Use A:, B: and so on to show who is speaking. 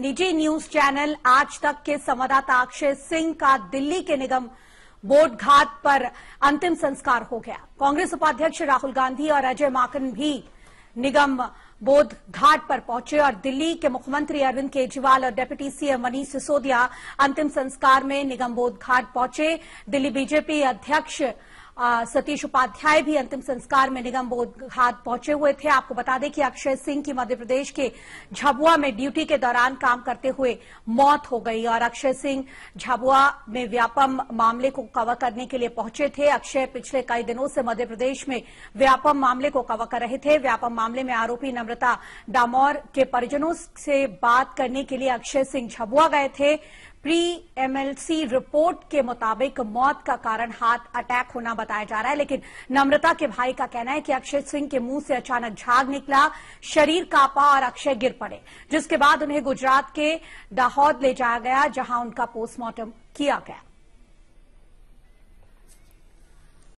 A: निजी news channel आज तक के संवाददाता अक्षय सिंह का दिल्ली के निगम बोर्ड घाट पर अंतिम संस्कार हो गया कांग्रेस उपाध्यक्ष राहुल गांधी और अजय माकन भी निगम बोध घाट पर पहुंचे और दिल्ली के मुख्यमंत्री अरविंद केजरीवाल और डेप्यूटी सीएम मनीष सिसोदिया अंतिम संस्कार में निगम बोध घाट पहुंचे दिल्ली बीजेपी अध्यक्ष सतीश उपाध्याय भी अंतिम संस्कार में निगम बोध घाट पहुंचे हुए थे आपको बता दें कि अक्षय सिंह की मध्य प्रदेश के झाबुआ में ड्यूटी के दौरान काम करते हुए मौत हो गई और अक्षय सिंह झाबुआ में व्यापम मामले को कवर करने के लिए पहुंचे थे अक्षय पिछले कई दिनों से मध्य प्रदेश में व्यापम मामले को कवर कर रहे थे व्यापम मामले में आरोपी नम्रता डामौर के परिजनों से बात करने के लिए अक्षय सिंह झबुआ गए थे प्री एमएलसी रिपोर्ट के मुताबिक मौत का कारण हार्ट अटैक होना बताया जा रहा है लेकिन नम्रता के भाई का कहना है कि अक्षय सिंह के मुंह से अचानक झाग निकला शरीर कांपा और अक्षय गिर पड़े जिसके बाद उन्हें गुजरात के दाहौद ले जाया गया जहां उनका पोस्टमार्टम किया गया